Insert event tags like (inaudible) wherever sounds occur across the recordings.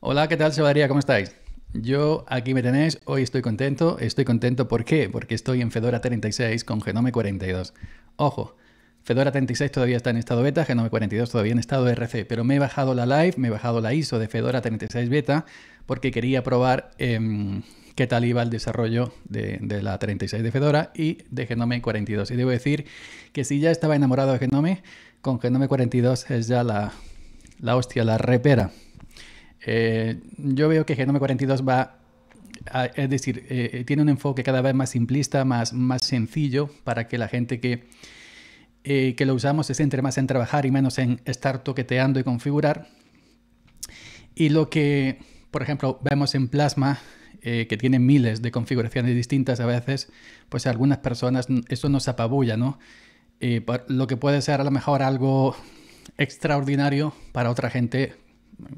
Hola, ¿qué tal, Sobaría? ¿Cómo estáis? Yo aquí me tenéis, hoy estoy contento. Estoy contento ¿por qué? Porque estoy en Fedora 36 con Genome 42. Ojo, Fedora 36 todavía está en estado beta, Genome 42 todavía en estado RC, pero me he bajado la live, me he bajado la ISO de Fedora 36 beta porque quería probar em, qué tal iba el desarrollo de, la 36 de Fedora y de Genome 42. Y debo decir que si ya estaba enamorado de Genome, con Genome 42 es ya la, la hostia, la repera. Eh, yo veo que Genome 42 va, es decir, eh, eh, tiene un enfoque cada vez más simplista, más, más sencillo, para que la gente que, que lo usamos se centre más en trabajar y menos en estar toqueteando y configurar. Y lo que, por ejemplo, vemos en Plasma, que tiene miles de configuraciones distintas a veces, pues a algunas personas eso nos apabulla, ¿no? lo que puede ser a lo mejor algo extraordinario para otra gente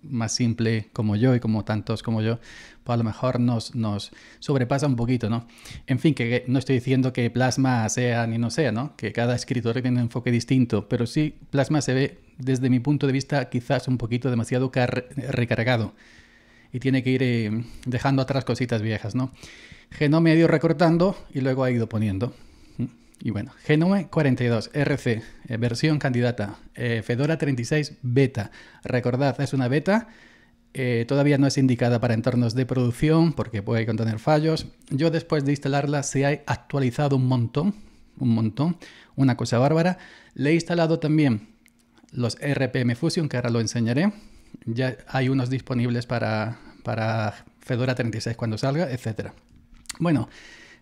más simple como yo y como tantos como yo, pues a lo mejor nos, sobrepasa un poquito, ¿no? En fin, que no estoy diciendo que plasma sea ni no sea, ¿no? Que cada escritor tiene un enfoque distinto, pero sí plasma se ve desde mi punto de vista quizás un poquito demasiado recargado y tiene que ir eh, dejando atrás cositas viejas, ¿no? Genome ha ido recortando y luego ha ido poniendo. Y bueno, Genome 42 RC, eh, versión candidata, eh, Fedora 36 beta. Recordad, es una beta, eh, todavía no es indicada para entornos de producción porque puede contener fallos. Yo después de instalarla se ha actualizado un montón, un montón, una cosa bárbara. Le he instalado también los RPM Fusion, que ahora lo enseñaré. Ya hay unos disponibles para, para Fedora 36 cuando salga, etc. Bueno,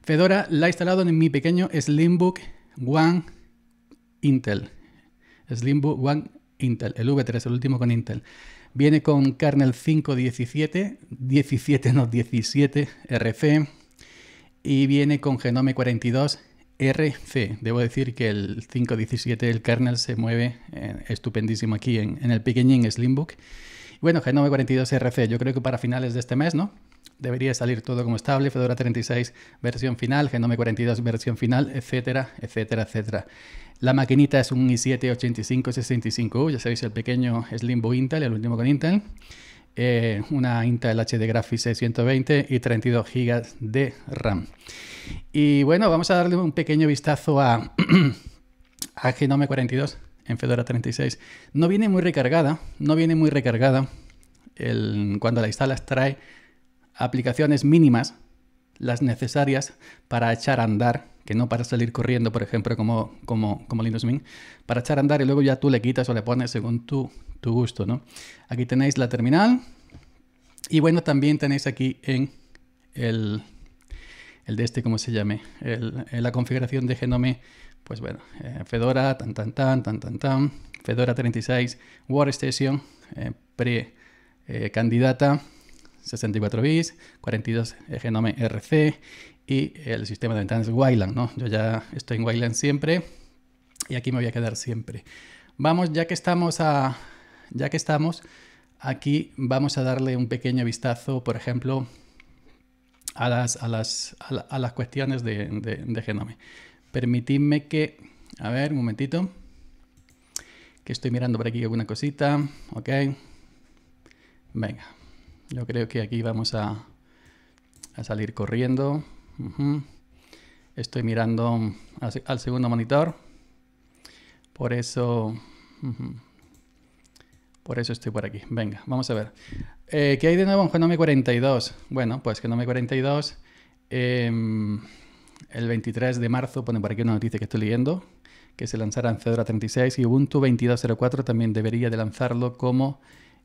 Fedora la he instalado en mi pequeño Slimbook One Intel. Slimbook One Intel, el V3, el último con Intel. Viene con kernel 5.17, 17 no 17 RC y viene con genome 42 RC. Debo decir que el 5.17, el kernel, se mueve eh, estupendísimo aquí en, en el pequeñín Slimbook. Bueno, genome 42 RC, yo creo que para finales de este mes, ¿no? debería salir todo como estable, Fedora 36 versión final, Genome 42 versión final, etcétera, etcétera, etcétera. La maquinita es un i7-8565U, ya sabéis, el pequeño Slimbo Intel, el último con Intel. Eh, una Intel HD Graphics 620 y 32 GB de RAM. Y bueno, vamos a darle un pequeño vistazo a, (clears throat) a Genome 42 en Fedora 36. No viene muy recargada, no viene muy recargada. cuando la instalas trae aplicaciones mínimas, las necesarias para echar a andar, que no para salir corriendo, por ejemplo, como, como, como Linux Mint, para echar a andar y luego ya tú le quitas o le pones según tu, gusto, Aquí tenéis la terminal y bueno, también tenéis aquí en el, de este, ¿cómo se llame? En eh, la configuración de Genome, pues bueno, eh, Fedora, tan tan tan, tan tan tan, Fedora 36, Workstation, eh, pre-candidata, eh, 64 bits, 42 genome RC y el sistema de ventanas Wayland, ¿no? Yo ya estoy en Wayland siempre y aquí me voy a quedar siempre. Vamos, ya que estamos a, ya que estamos aquí, vamos a darle un pequeño vistazo, por ejemplo, a las, a las, a las cuestiones de, de, de genome. Permitidme que, a ver, un momentito, que estoy mirando por aquí alguna cosita, ok. Venga, yo creo que aquí vamos a, salir corriendo. Estoy mirando al segundo monitor. Por eso... Por eso estoy por aquí. Venga, vamos a ver. Eh, ¿Qué hay de nuevo en Genome 42? Bueno, pues Genome 42... Em, el 23 de marzo, pone por aquí una noticia que estoy leyendo, que se lanzará en Fedora 36 y Ubuntu 22.04 también debería de lanzarlo como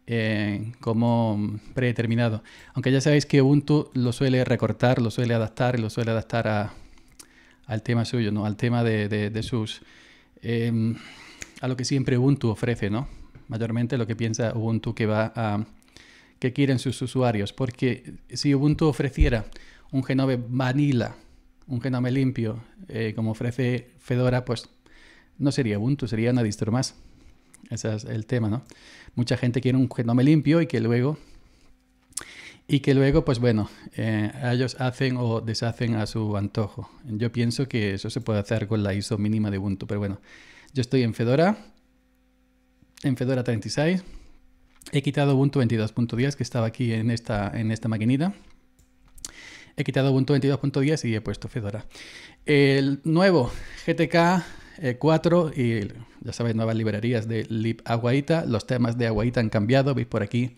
eh, como predeterminado. Aunque ya sabéis que Ubuntu lo suele recortar, lo suele adaptar, lo suele adaptar a, al tema suyo, ¿no? Al tema de, sus... Em, a lo que siempre Ubuntu ofrece, ¿no? Mayormente lo que piensa Ubuntu que va a... que quieren sus usuarios. Porque si Ubuntu ofreciera un genome vanilla, un genome limpio, eh, como ofrece Fedora, pues no sería Ubuntu, sería una distro más. Ese es el tema, ¿no? Mucha gente quiere un genoma limpio y que luego, y que luego pues bueno, eh, ellos hacen o deshacen a su antojo. Yo pienso que eso se puede hacer con la ISO mínima de Ubuntu, pero bueno, yo estoy en Fedora, en Fedora 36. He quitado Ubuntu 22.10 que estaba aquí en esta, en esta maquinita. He quitado Ubuntu 22.10 y he puesto Fedora. El nuevo GTK 4 eh, y ya sabéis, nuevas librerías de Lib Aguaita. Los temas de Aguaita han cambiado, veis por aquí.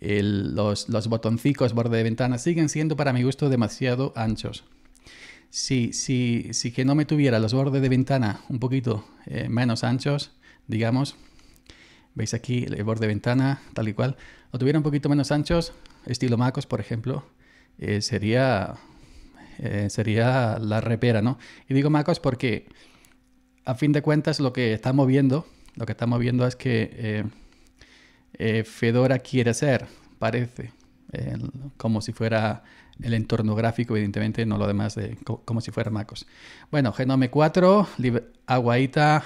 los, los, botoncicos borde de ventana siguen siendo para mi gusto demasiado anchos. Si, que no me tuviera los bordes de ventana un poquito eh, menos anchos, digamos, veis aquí el borde de ventana, tal y cual, lo tuviera un poquito menos anchos, estilo Macos, por ejemplo, eh, sería, eh, sería la repera, ¿no? Y digo Macos porque a fin de cuentas lo que estamos viendo, lo que estamos viendo es que eh, eh, Fedora quiere ser, parece, como si fuera el entorno gráfico, evidentemente, no lo demás, como si fuera MacOS. Bueno, Genome 4, Aguaita,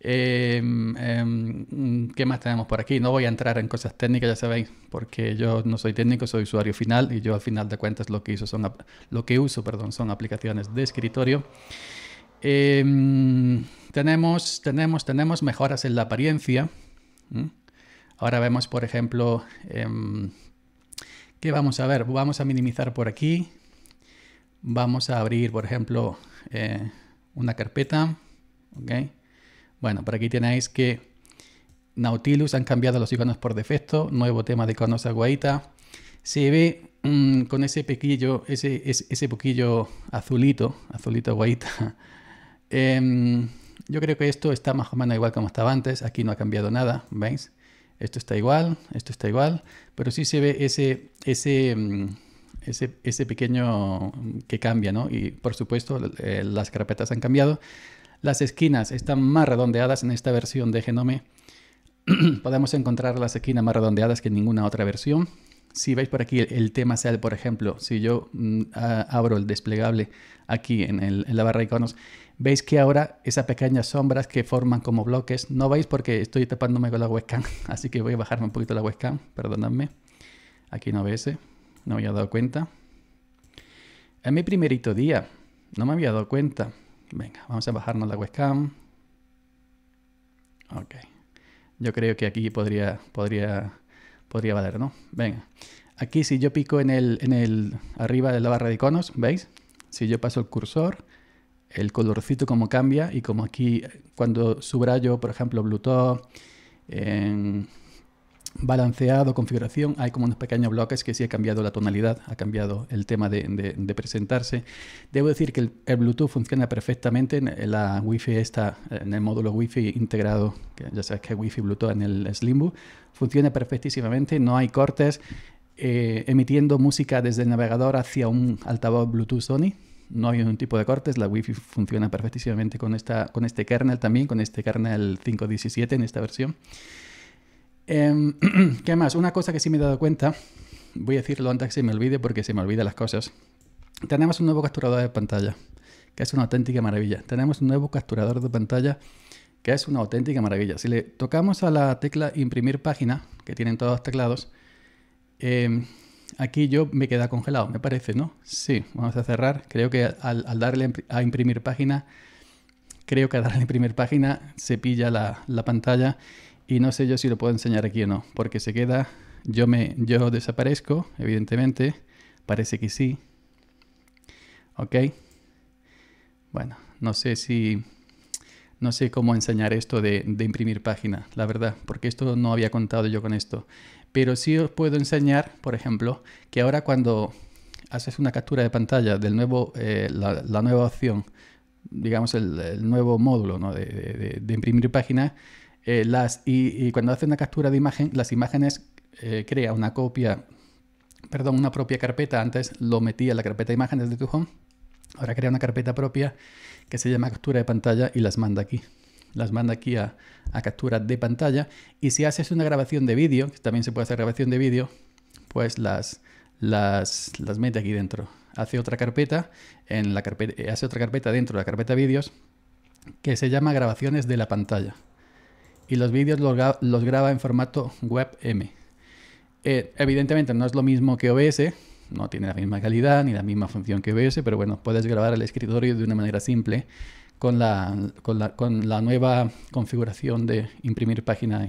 em, em, ¿Qué más tenemos por aquí? No voy a entrar en cosas técnicas, ya sabéis, porque yo no soy técnico, soy usuario final y yo al final de cuentas lo que, hizo son, lo que uso perdón, son aplicaciones de escritorio. Em, tenemos, tenemos, mejoras en la apariencia. Ahora vemos, por ejemplo, eh, ¿qué vamos a ver? Vamos a minimizar por aquí. Vamos a abrir, por ejemplo, eh, una carpeta. Bueno, por aquí tenéis que Nautilus han cambiado los iconos por defecto. Nuevo tema de iconos aguaita. Se ve mm, con ese pequillo, ese, ese poquillo azulito, azulito aguaita Em, yo creo que esto está más o menos igual como estaba antes. Aquí no ha cambiado nada, ¿veis? Esto está igual, esto está igual, pero sí se ve ese, ese, em, ese, pequeño em, que cambia, ¿no? Y por supuesto eh, las carpetas han cambiado. Las esquinas están más redondeadas en esta versión de Genome. (clears throat) Podemos encontrar las esquinas más redondeadas que en ninguna otra versión si veis por aquí el, tema sea por ejemplo, si yo mm, abro el desplegable aquí en, la barra de iconos, veis que ahora esas pequeñas sombras que forman como bloques, no veis porque estoy tapándome con la webcam, (laughs) así que voy a bajarme un poquito la webcam, perdonadme. Aquí no ese, no me había dado cuenta. En mi primerito día, no me había dado cuenta. Venga, vamos a bajarnos la webcam. Ok. Yo creo que aquí podría, podría podría valer, ¿no? Venga, aquí si yo pico en el, en el arriba de la barra de iconos, ¿veis? Si yo paso el cursor, el colorcito como cambia y como aquí cuando subrayo, por ejemplo, Bluetooth, en balanceado, configuración, hay como unos pequeños bloques que sí ha cambiado la tonalidad, ha cambiado el tema de, presentarse. Debo decir que el, Bluetooth funciona perfectamente, la Wi-Fi está en el módulo Wi-Fi integrado, ya sabes que Wi-Fi Bluetooth en el Slimbook, funciona perfectísimamente, no hay cortes, eh, emitiendo música desde el navegador hacia un altavoz Bluetooth Sony, no hay ningún tipo de cortes, la Wi-Fi funciona perfectísimamente con, esta, con este kernel también, con este kernel 517 en esta versión. Em, (clears throat) ¿Qué más? Una cosa que sí me he dado cuenta, voy a decirlo antes que se me olvide porque se me olvidan las cosas. Tenemos un nuevo capturador de pantalla, que es una auténtica maravilla. Tenemos un nuevo capturador de pantalla que es una auténtica maravilla. Si le tocamos a la tecla imprimir página, que tienen todos los teclados, em, aquí yo me queda congelado, me parece, ¿no? Sí, vamos a cerrar. Creo que al, darle a imprimir página, creo que al darle a imprimir página se pilla la, la pantalla y no sé yo si lo puedo enseñar aquí o no, porque se queda, yo, me, yo desaparezco, evidentemente, parece que sí. ¿Ok? Bueno, no sé si... No sé cómo enseñar esto de, imprimir página, la verdad, porque esto no había contado yo con esto. Pero sí os puedo enseñar, por ejemplo, que ahora cuando haces una captura de pantalla del nuevo, eh, la, nueva opción, digamos el, nuevo módulo de, de, imprimir página, eh, las, y, cuando hace una captura de imagen, las imágenes eh, crea una copia, perdón, una propia carpeta. Antes lo metía en la carpeta de imágenes de tu home. Ahora crea una carpeta propia que se llama captura de pantalla y las manda aquí. Las manda aquí a, captura de pantalla. Y si haces una grabación de vídeo, que también se puede hacer grabación de vídeo, pues las, las, las mete aquí dentro. Hace otra carpeta, en la carpeta, hace otra carpeta dentro de la carpeta vídeos que se llama grabaciones de la pantalla y los vídeos los, graba en formato WebM. Eh, evidentemente no es lo mismo que OBS, no tiene la misma calidad ni la misma función que OBS, pero bueno, puedes grabar el escritorio de una manera simple con la, nueva configuración de imprimir página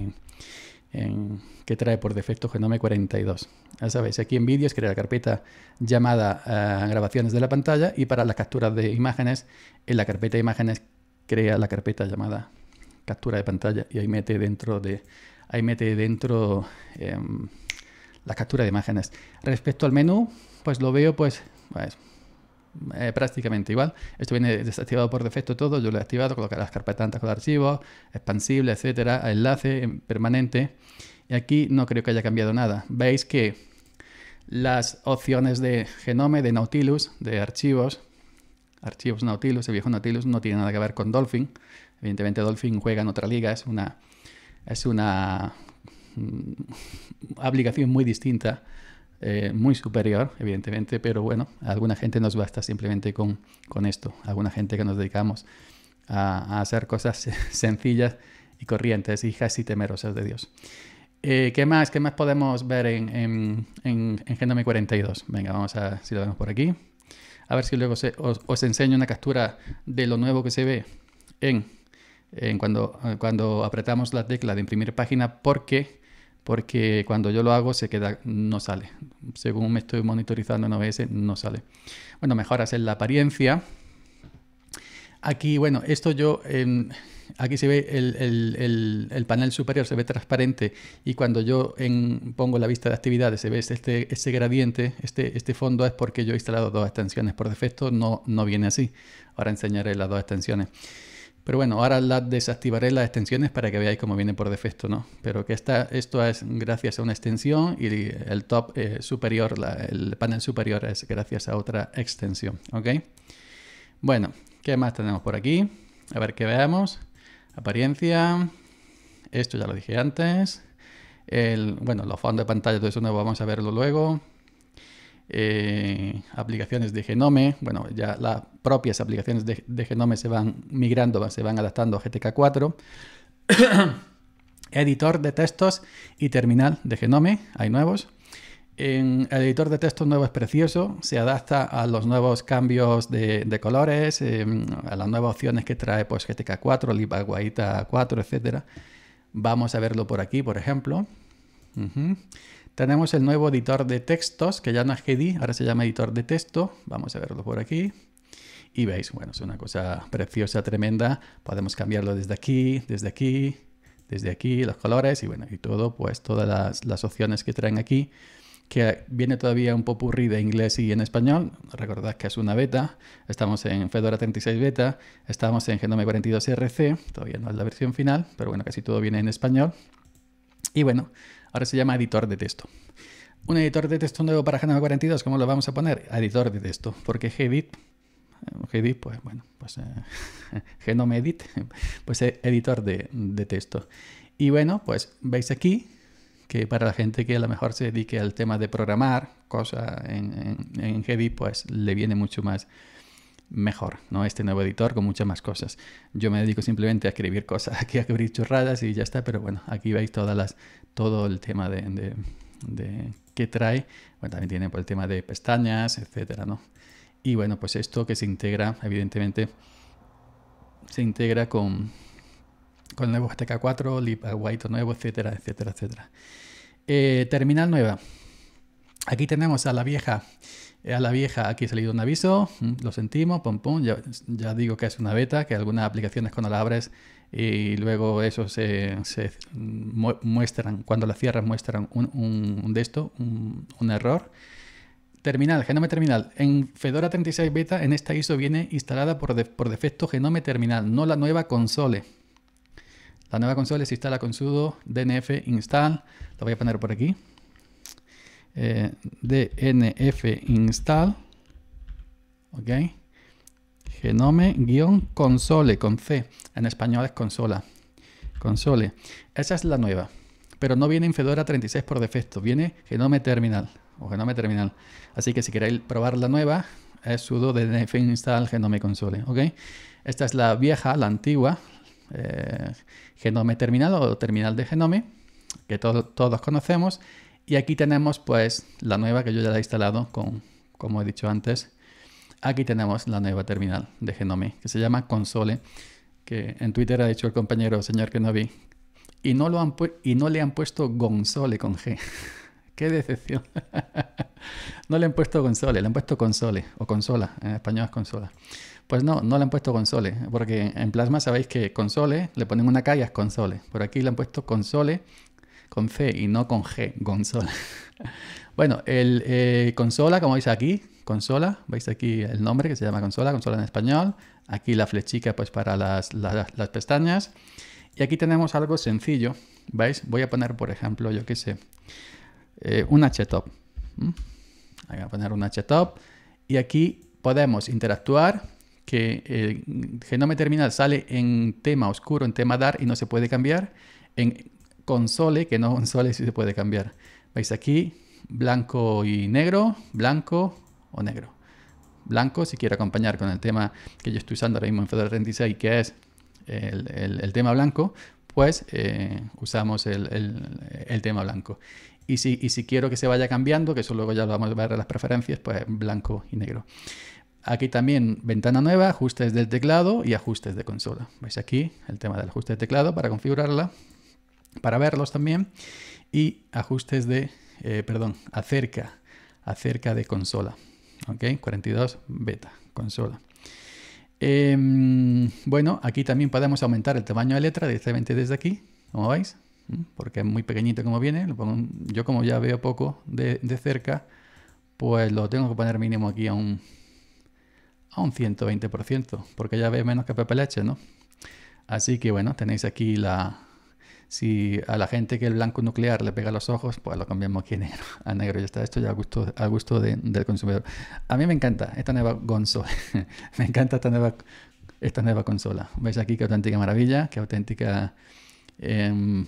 que trae por defecto Genome 42. Ya sabéis, aquí en vídeos crea la carpeta llamada eh, grabaciones de la pantalla y para las capturas de imágenes, en la carpeta de imágenes crea la carpeta llamada captura de pantalla y ahí mete dentro de ahí mete dentro em, la captura de imágenes. Respecto al menú, pues lo veo pues, pues eh, prácticamente igual. Esto viene desactivado por defecto todo, yo lo he activado, colocar las carpetas con archivos, expansible, etcétera, enlace permanente. Y aquí no creo que haya cambiado nada. Veis que las opciones de Genome, de Nautilus, de archivos, archivos Nautilus, el viejo Nautilus no tiene nada que ver con Dolphin. Evidentemente Dolphin juega en otra liga, es una, es una mm, muy distinta, eh, muy superior, evidentemente, pero bueno, alguna gente nos basta simplemente con, esto, alguna gente que nos dedicamos a, hacer cosas (laughs) sencillas y corrientes, hijas y temerosas de Dios. Eh, ¿Qué más? ¿Qué más podemos ver en, en, Genome 42? Venga, vamos a si lo vemos por aquí. A ver si luego os, enseño una captura de lo nuevo que se ve en eh, cuando, apretamos la tecla de imprimir página ¿por qué? porque cuando yo lo hago se queda, no sale. Según me estoy monitorizando en OBS, no sale. Bueno, mejoras en la apariencia. Aquí, bueno, esto yo, em, aquí se ve el, panel superior, se ve transparente y cuando yo pongo la vista de actividades se ve este, este, este gradiente, este, este, fondo es porque yo he instalado dos extensiones. Por defecto no viene así. Ahora enseñaré las dos extensiones. Pero bueno, ahora las desactivaré las extensiones para que veáis cómo viene por defecto, ¿no? Pero que esta, esto es gracias a una extensión y el top eh, superior, el panel superior es gracias a otra extensión, ¿ok? Bueno, ¿qué más tenemos por aquí? A ver qué veamos. Apariencia. Esto ya lo dije antes. El, bueno, los fondos de pantalla, todo eso no vamos a verlo luego. Eh, aplicaciones de Genome. Bueno, ya las propias aplicaciones de, Genome se van migrando, se van adaptando a GTK4. (coughs) editor de textos y terminal de Genome, hay nuevos. En el editor de textos nuevo es precioso, se adapta a los nuevos cambios de, colores, em, a las nuevas opciones que trae pues, GTK4, guaita 4, etc. Vamos a verlo por aquí, por ejemplo. Tenemos el nuevo editor de textos, que ya no es Hedi, ahora se llama editor de texto. Vamos a verlo por aquí. Y veis, bueno, es una cosa preciosa, tremenda. Podemos cambiarlo desde aquí, desde aquí, desde aquí, los colores y bueno, y todo, pues todas las, opciones que traen aquí que viene todavía un popurrí de inglés y en español. Recordad que es una beta. Estamos en Fedora 36 beta, estamos en Genome 42 RC, todavía no es la versión final, pero bueno, casi todo viene en español. Y bueno, Ahora se llama editor de texto. Un editor de texto nuevo para Hanama 42, ¿cómo lo vamos a poner? Editor de texto, porque Gedit, eh, Gedit, pues bueno, pues eh, (laughs) Genome Edit, (laughs) pues eh, editor de, texto. Y bueno, pues veis aquí que para la gente que a lo mejor se dedique al tema de programar cosas en, en, Gedit, pues le viene mucho más mejor, ¿no? Este nuevo editor con muchas más cosas. Yo me dedico simplemente a escribir cosas, (laughs) aquí a escribir churradas y ya está, pero bueno, aquí veis todas las todo el tema de, de, trae. también tiene por el tema de pestañas, etcétera, Y bueno, pues esto que se integra, evidentemente, se integra con, con el nuevo GTK 4, White nuevo, etcétera, etcétera, etcétera. Eh, terminal nueva. Aquí tenemos a la vieja. A la vieja, aquí ha salido un aviso, mm, lo sentimos, pum pum, ya, ya digo que es una beta, que algunas aplicaciones cuando la abres y luego eso se, muestran, cuando las cierras muestran un, de esto, un, error. Terminal, genome terminal. En Fedora 36 beta, en esta ISO viene instalada por, por defecto genome terminal, no la nueva console. La nueva console se instala con sudo dnf install, lo voy a poner por aquí. Eh, dnf install, ok. Genome-console con C. En español es consola. Console. Esa es la nueva. Pero no viene en Fedora 36 por defecto. Viene Genome Terminal. O Genome Terminal. Así que si queréis probar la nueva, es sudo de dnf install genome console. Esta es la vieja, la antigua. Eh, genome terminal o terminal de genome. Que todos conocemos. Y aquí tenemos pues la nueva que yo ya la he instalado con, como he dicho antes, aquí tenemos la nueva terminal de Genome, que se llama Console, que en Twitter ha dicho el compañero señor Kenobi, y no, lo han y no le han puesto Console con G. (laughs) ¡Qué decepción! (laughs) no le han puesto Console, le han puesto Console o Consola, en español es Consola. Pues no, no le han puesto Console, porque en Plasma sabéis que Console le ponen una K y es Console. Por aquí le han puesto Console con C y no con G, Console (laughs) bueno, el eh, Consola, como veis aquí, consola, veis aquí el nombre que se llama consola, consola en español, aquí la flechica pues para las, pestañas y aquí tenemos algo sencillo, veis, voy a poner por ejemplo, yo qué sé, eh, un htop, voy a poner un htop y aquí podemos interactuar que el eh, Genome Terminal sale en tema oscuro, en tema dar y no se puede cambiar, en console, que no (laughs) console sí se puede cambiar. Veis aquí, blanco y negro, blanco, o negro. Blanco, si quiero acompañar con el tema que yo estoy usando ahora mismo en Fedora 36, que es el, tema blanco, pues eh, usamos el, tema blanco. Y si, quiero que se vaya cambiando, que eso luego ya lo vamos a ver en las preferencias, pues blanco y negro. Aquí también ventana nueva, ajustes del teclado y ajustes de consola. Veis aquí el tema del ajuste de teclado para configurarla, para verlos también. Y ajustes de, eh, perdón, acerca, acerca de consola. ¿ok? 42 beta, consola. Em, bueno, aquí también podemos aumentar el tamaño de letra directamente este desde aquí, como veis, mm, porque es muy pequeñito como viene. yo como ya veo poco de, de, cerca, pues lo tengo que poner mínimo aquí a un, a un 120%, porque ya ve menos que PPLH, ¿no? Así que bueno, tenéis aquí la, si a la gente que el blanco nuclear le pega los ojos, pues lo cambiamos aquí a negro. (laughs) A ya está. Esto ya a gusto, gusto del consumidor. A mí me encanta esta nueva consola. (laughs) me encanta esta nueva, esta nueva consola. ¿Veis aquí qué auténtica maravilla? Qué auténtica... Em,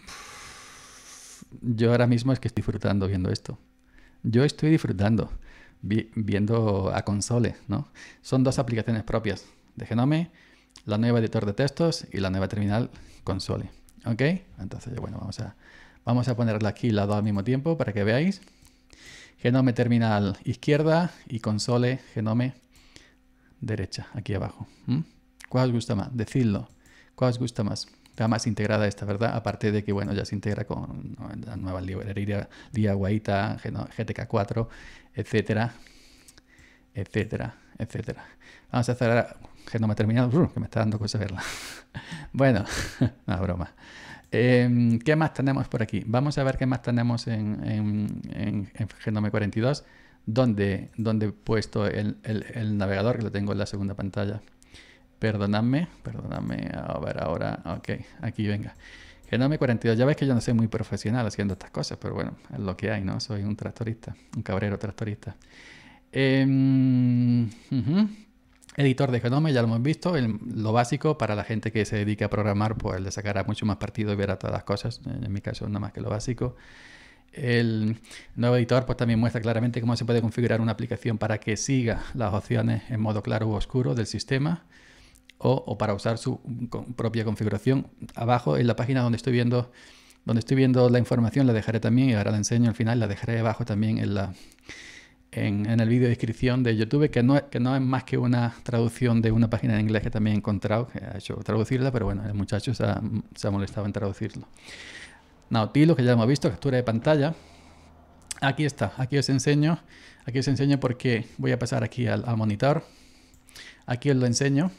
yo ahora mismo es que estoy disfrutando viendo esto. Yo estoy disfrutando viendo a console, ¿no? Son dos aplicaciones propias de Genome, la nueva editor de textos y la nueva terminal console. ¿Ok? Entonces, bueno, vamos a, vamos a ponerla aquí lado la al mismo tiempo para que veáis. Genome terminal izquierda y console genome derecha, aquí abajo. ¿Mm? ¿Cuál os gusta más? Decidlo. ¿Cuál os gusta más? Está más integrada esta, ¿verdad? Aparte de que, bueno, ya se integra con la nueva librería guaita GTK4, etcétera, etcétera, etcétera. Vamos a cerrar que terminado, uh, que me está dando cosas verla. (laughs) bueno, una (laughs) broma. Em, ¿Qué más tenemos por aquí? Vamos a ver qué más tenemos en, Genome 42, donde, donde he puesto el, navegador, que lo tengo en la segunda pantalla. Perdonadme, perdonadme, a ver ahora, ok, aquí venga. Genome 42, ya ves que yo no soy muy profesional haciendo estas cosas, pero bueno, es lo que hay, ¿no? Soy un tractorista, un cabrero tractorista. Em, Editor de genoma, ya lo hemos visto, el, lo básico para la gente que se dedica a programar, pues le sacará mucho más partido y verá todas las cosas, en mi caso nada más que lo básico. El nuevo editor pues, también muestra claramente cómo se puede configurar una aplicación para que siga las opciones en modo claro u oscuro del sistema o, para usar su propia configuración. Abajo en la página donde estoy viendo donde estoy viendo la información la dejaré también y ahora la enseño al final, la dejaré abajo también en la en, el vídeo de descripción de YouTube, que no, que no es más que una traducción de una página en inglés que también he encontrado, que ha hecho traducirla, pero bueno, el muchacho se ha, molestado en traducirlo. Nautilo, que ya hemos visto, captura de pantalla. Aquí está, aquí os enseño, aquí os enseño porque voy a pasar aquí al, monitor. Aquí os lo enseño.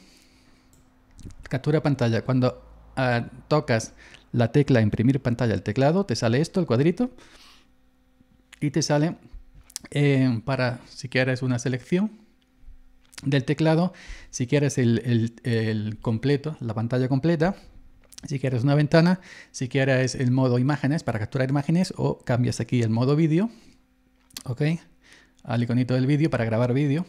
Captura pantalla. Cuando ah, tocas la tecla imprimir pantalla el teclado, te sale esto, el cuadrito, y te sale eh, para si quieres una selección del teclado, si quieres el, completo, la pantalla completa, si quieres una ventana, si quieres el modo imágenes para capturar imágenes o cambias aquí el modo vídeo, ok, al iconito del vídeo para grabar vídeo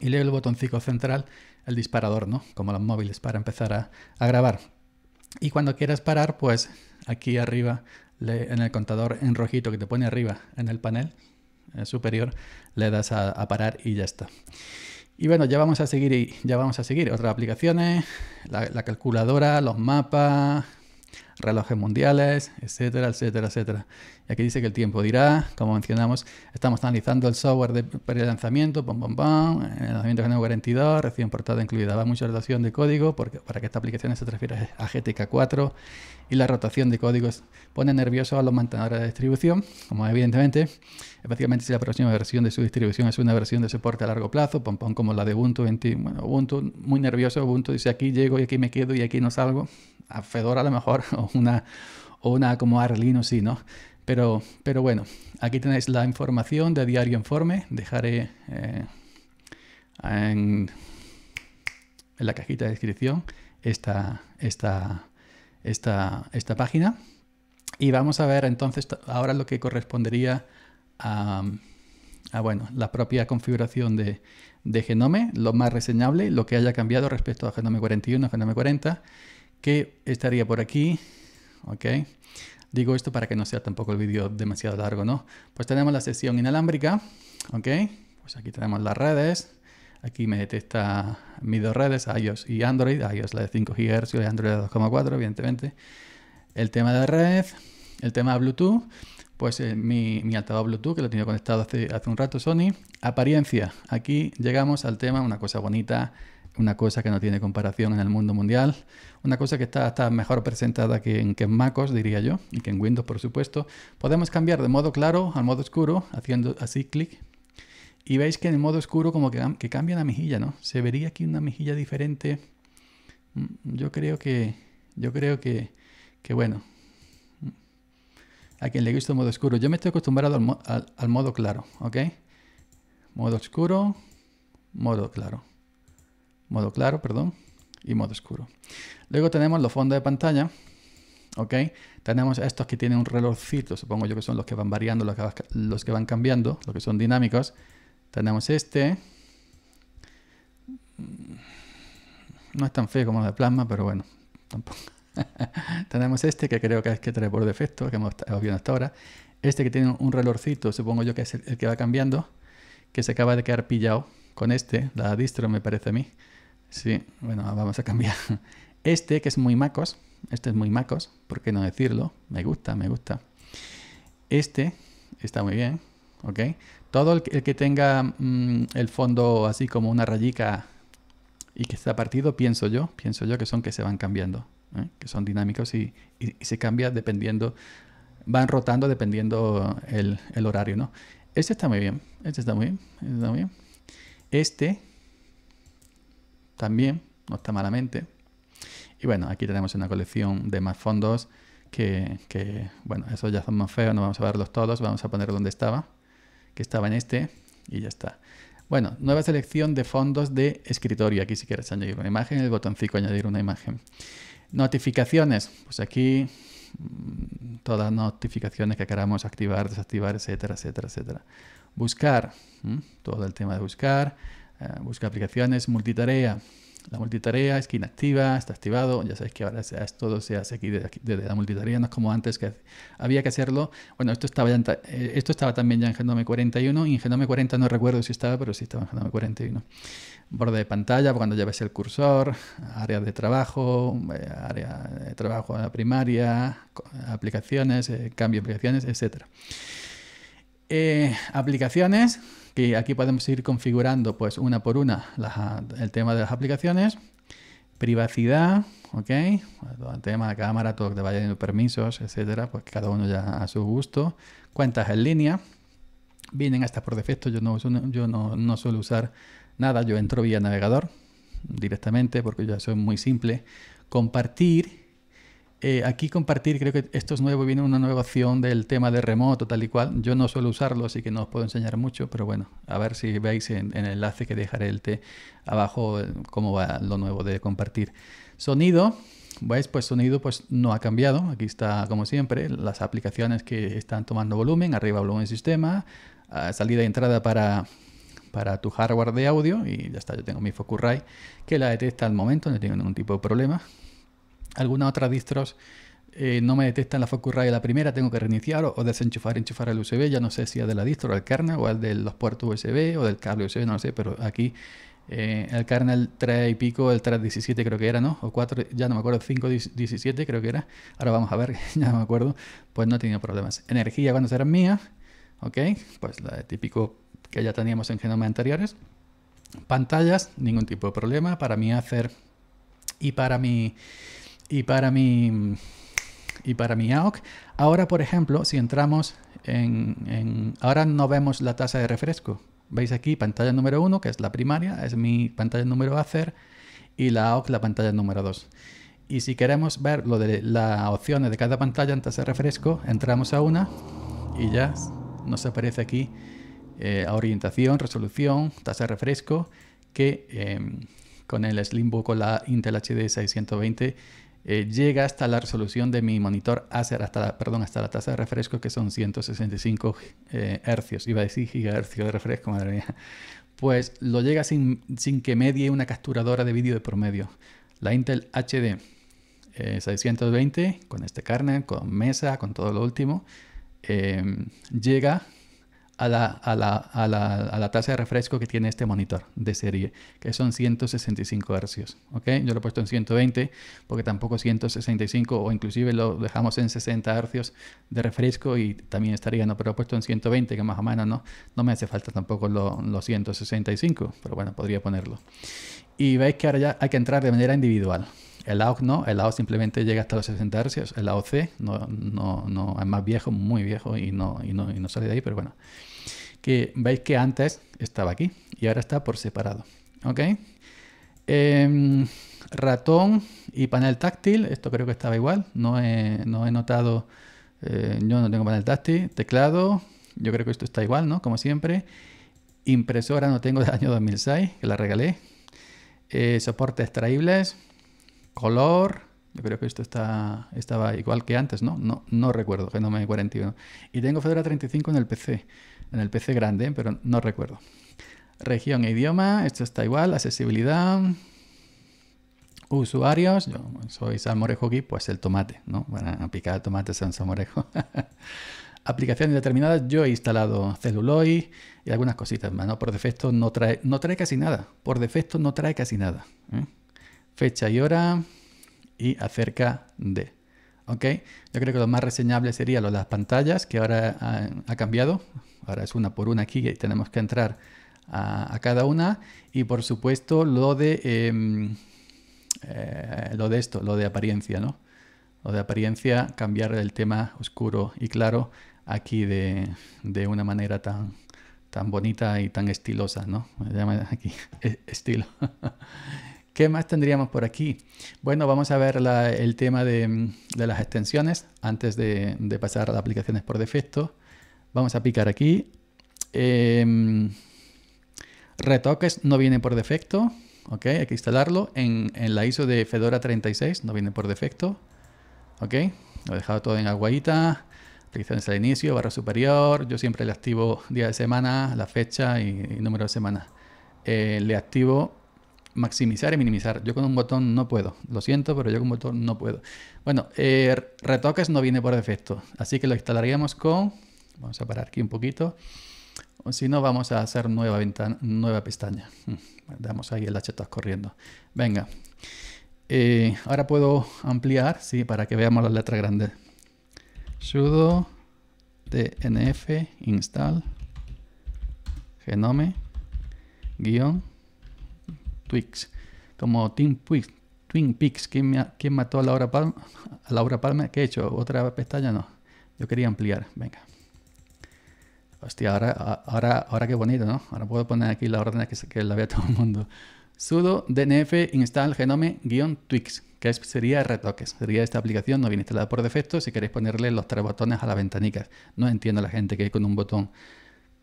y luego el botoncito central, el disparador, ¿no? Como los móviles para empezar a, a grabar. Y cuando quieras parar, pues aquí arriba, en el contador en rojito que te pone arriba en el panel, eh, superior, le das a, parar y ya está. Y bueno, ya vamos a seguir y ya vamos a seguir. Otras aplicaciones, la calculadora, los mapas, relojes mundiales, etcétera, etcétera, etcétera. Y aquí dice que el tiempo dirá, como mencionamos, estamos analizando el software de pre-lanzamiento, pam, pam, el lanzamiento de 42, recién portada incluida. Va mucha rotación de código, porque para que esta aplicación se transfiera a GTK4, y la rotación de códigos pone nervioso a los mantenedores de distribución, como evidentemente, básicamente si la próxima versión de su distribución es una versión de soporte a largo plazo, pompón como la de Ubuntu bueno, Ubuntu muy nervioso, Ubuntu dice aquí llego y aquí me quedo y aquí no salgo, a Fedora a lo mejor, (laughs) una, una como Arlino, sí, ¿no? Pero, pero bueno, aquí tenéis la información de Diario Informe. Dejaré eh, en, la cajita de descripción esta, esta, esta, página. Y vamos a ver entonces ahora lo que correspondería a, bueno, la propia configuración de, de, Genome, lo más reseñable, lo que haya cambiado respecto a Genome 41, Genome 40, que estaría por aquí, ¿ok? Digo esto para que no sea tampoco el vídeo demasiado largo, ¿no? Pues tenemos la sesión inalámbrica, ¿ok? Pues aquí tenemos las redes. Aquí me detecta mis dos redes, iOS y Android. iOS la de 5 GHz y Android de 2,4, evidentemente. El tema de red, el tema de Bluetooth, pues eh, mi, mi, altavoz Bluetooth que lo tenía conectado hace un rato Sony. Apariencia, aquí llegamos al tema, una cosa bonita, una cosa que no tiene comparación en el mundo mundial, una cosa que está, mejor presentada que en, que MacOS, diría yo, y que en Windows, por supuesto. Podemos cambiar de modo claro al modo oscuro, haciendo así clic. Y veis que en el modo oscuro como que, que cambia la mejilla, ¿no? Se vería aquí una mejilla diferente. Mm, yo creo que... Yo creo que... Que bueno. A quien le gusta el modo oscuro. Yo me estoy acostumbrado al, al modo claro, ¿ok? Modo oscuro, modo claro modo claro, perdón, y modo oscuro. Luego tenemos los fondos de pantalla, ¿ok? Tenemos estos que tienen un relojcito, supongo yo que son los que van variando, los que, van cambiando, los que son dinámicos. Tenemos este. Mm, no es tan feo como el de plasma, pero bueno, tampoco. (laughs) tenemos este que creo que es que trae por defecto, que hemos visto hasta ahora. Este que tiene un relojcito, supongo yo que es el que va cambiando, que se acaba de quedar pillado con este, la distro me parece a mí. Sí, bueno, vamos a cambiar. (laughs) Este, que es muy macos, este es muy macos, ¿por qué no decirlo? Me gusta, me gusta. Este está muy bien, ¿ok? Todo el, que tenga mm, el fondo así como una rayica y que está partido, pienso yo, pienso yo que son que se van cambiando, ¿eh? que son dinámicos y, se cambia dependiendo, van rotando dependiendo el, el horario, ¿no? Este está muy bien, este está muy bien, este está muy bien. Este también, no está malamente. Y bueno, aquí tenemos una colección de más fondos que, que, bueno, esos ya son más feos, no vamos a verlos todos, vamos a poner donde estaba, que estaba en este, y ya está. Bueno, nueva selección de fondos de escritorio. Aquí si quieres añadir una imagen, el botoncito añadir una imagen. Notificaciones, pues aquí mm, todas notificaciones que queramos activar, desactivar, etcétera, etcétera, etcétera. Buscar, todo el tema de buscar. Eh, busca aplicaciones, multitarea. La multitarea es que inactiva, está activado. Ya sabéis que ahora todo se hace aquí desde, la multitarea, no es como antes que había que hacerlo. Bueno, esto estaba, eh, esto estaba también ya en Genome 41 y en Genome 40 no recuerdo si estaba, pero sí estaba en Genome 41. Borde de pantalla, cuando ves el cursor, área de trabajo, eh, área de trabajo primaria, aplicaciones, cambio de aplicaciones, etcétera. Eh, aplicaciones, que aquí podemos ir configurando pues una por una el tema de las aplicaciones. Privacidad, ¿ok? El tema de cámara, todo que te vaya dando permisos, etcétera, pues cada uno ya a su gusto. Cuentas en línea, vienen hasta por defecto, yo no, yo no, suelo usar nada, yo entro vía navegador directamente porque ya soy muy simple. Compartir, eh, aquí compartir, creo que esto es nuevo, viene una nueva opción del tema de remoto, tal y cual. Yo no suelo usarlo, así que no os puedo enseñar mucho, pero bueno, a ver si veis en, el enlace que dejaré el té abajo eh, cómo va lo nuevo de compartir. Sonido, ¿Veis? Pues sonido pues no ha cambiado. Aquí está, como siempre, las aplicaciones que están tomando volumen. Arriba volumen sistema, ah, salida y entrada para, para tu hardware de audio. Y ya está, yo tengo mi Focusrite que la detecta al momento, no tiene ningún tipo de problema alguna otra distros eh, no me detectan la de la primera, tengo que reiniciar o, desenchufar, enchufar el USB, ya no sé si es de la distro, el kernel o el de los puertos USB o del cable USB, no lo sé, pero aquí eh, el kernel 3 y pico, el 317 creo que era, ¿no? O 4, ya no me acuerdo, 517 creo que era, ahora vamos a ver, (laughs) ya no me acuerdo, pues no he tenido problemas. Energía cuando será mía ¿ok? Pues la de típico que ya teníamos en genoma anteriores. Pantallas, ningún tipo de problema, para mí hacer y para mi... Y para mi, y para mi AOC, ahora por ejemplo, si entramos en, Ahora no vemos la tasa de refresco. Veis aquí pantalla número 1, que es la primaria, es mi pantalla número hacer, y la AOC la pantalla número 2. Y si queremos ver lo de las opciones de cada pantalla en tasa de refresco, entramos a una y ya nos aparece aquí eh, orientación, resolución, tasa de refresco, que eh, con el Slimbook con la Intel HD 620 eh, llega hasta la resolución de mi monitor Acer, hasta la, perdón, hasta la tasa de refresco que son 165 Hz, eh, hercios, iba a decir gigahercios de refresco, madre mía, pues lo llega sin, sin que medie una capturadora de vídeo de promedio. La Intel HD 620 eh, con este kernel, con mesa, con todo lo último, llega a la, a, la, a, la, a la, tasa de refresco que tiene este monitor de serie, que son 165 Hz. ¿okay? Yo lo he puesto en 120 porque tampoco 165 o inclusive lo dejamos en 60 Hz de refresco y también estaría, no, pero he puesto en 120 que más o menos no, no me hace falta tampoco los 165, pero bueno, podría ponerlo. Y veis que ahora ya hay que entrar de manera individual. El AOC no, el AOC simplemente llega hasta los 60 Hz, el AOC no, no, es más viejo, muy viejo y no, no, sale de ahí, pero bueno. Que veis que antes estaba aquí y ahora está por separado. ¿Ok? Em, ratón y panel táctil, esto creo que estaba igual, no he, notado, eh, yo no tengo panel táctil, teclado, yo creo que esto está igual, ¿no? Como siempre. Impresora no tengo del año 2006, que la regalé. Eh, soportes traíbles color. Yo creo que esto está, estaba igual que antes, ¿no? No, no recuerdo, que no me 41. Y tengo Fedora 35 en el PC, en el PC grande, ¿eh? pero no recuerdo. Región e idioma, esto está igual, accesibilidad, usuarios, yo soy Morejo aquí, pues el tomate, ¿no? Bueno, a picar tomate San Morejo. (laughs) Aplicaciones determinadas, yo he instalado Celluloid y algunas cositas más, ¿no? Por defecto no trae, no trae casi nada, por defecto no trae casi nada. ¿eh? fecha y hora y acerca de. ¿Ok? Yo creo que lo más reseñable sería lo de las pantallas, que ahora ha, cambiado. Ahora es una por una aquí y tenemos que entrar a, cada una. Y por supuesto lo de, em, eh, lo de esto, lo de apariencia, ¿no? Lo de apariencia, cambiar el tema oscuro y claro aquí de, una manera tan, tan bonita y tan estilosa, ¿no? Me llama aquí (laughs) estilo. ¿Qué más tendríamos por aquí? Bueno, vamos a ver el tema de, las extensiones antes de, pasar a las aplicaciones por defecto. Vamos a picar aquí. Em, retoques no viene por defecto. ¿ok? Hay que instalarlo en, la ISO de Fedora 36, no viene por defecto, ¿ok? Lo he dejado todo en aguadita, aplicaciones al inicio, barra superior, yo siempre le activo día de semana, la fecha y, número de semana. Eh, le activo maximizar y minimizar. Yo con un botón no puedo. Lo siento, pero yo con un botón no puedo. Bueno, eh, retoques no viene por defecto. Así que lo instalaríamos con... Vamos a parar aquí un poquito. O si no, vamos a hacer nueva, ventana, nueva pestaña. Mm, damos ahí el está corriendo. Venga. Eh, ahora puedo ampliar, sí, para que veamos las letras grandes. sudo dnf install genome guión Twix, como Tim Twin Peaks. ¿Quién, mató a Laura Palma? ¿A Laura Palma? ¿Qué he hecho? ¿Otra pestaña? No. Yo quería ampliar. Venga. Hostia, ahora, ahora, ahora qué bonito, ¿no? Ahora puedo poner aquí la orden que, la vea (laughs) todo el mundo. sudo dnf install genome-twix, que sería retoques. Sería esta aplicación, no viene instalada por defecto. Si queréis ponerle los tres botones a la ventanicas. No entiendo la gente que con un botón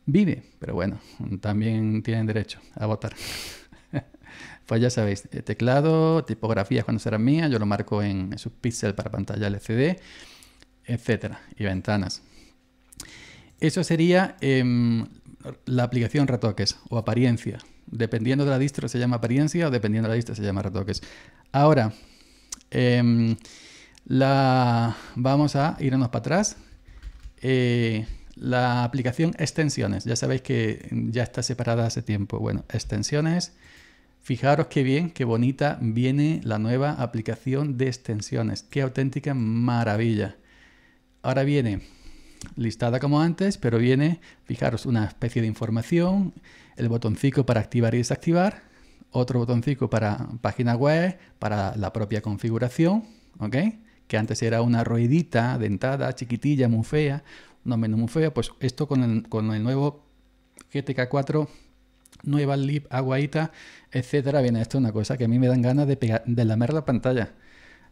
vive, pero bueno, también tienen derecho a votar. Pues ya sabéis, eh, teclado, tipografías cuando será mía, yo lo marco en sus para pantalla LCD, etcétera, y ventanas. Eso sería em, la aplicación retoques o apariencia. Dependiendo de la distro se llama apariencia o dependiendo de la distro se llama retoques. Ahora, em, vamos a irnos para atrás. Eh, la aplicación extensiones, ya sabéis que ya está separada hace tiempo. Bueno, extensiones, Fijaros qué bien, qué bonita viene la nueva aplicación de extensiones. Qué auténtica maravilla. Ahora viene listada como antes, pero viene, fijaros, una especie de información, el botoncito para activar y desactivar, otro botoncito para página web, para la propia configuración, ¿ok? Que antes era una ruedita dentada, chiquitilla, muy fea, no menos muy fea, pues esto con el, con el nuevo GTK4 Nueva Lip, Aguaita, etcétera. Bien, esto es una cosa que a mí me dan ganas de, de lamer la pantalla.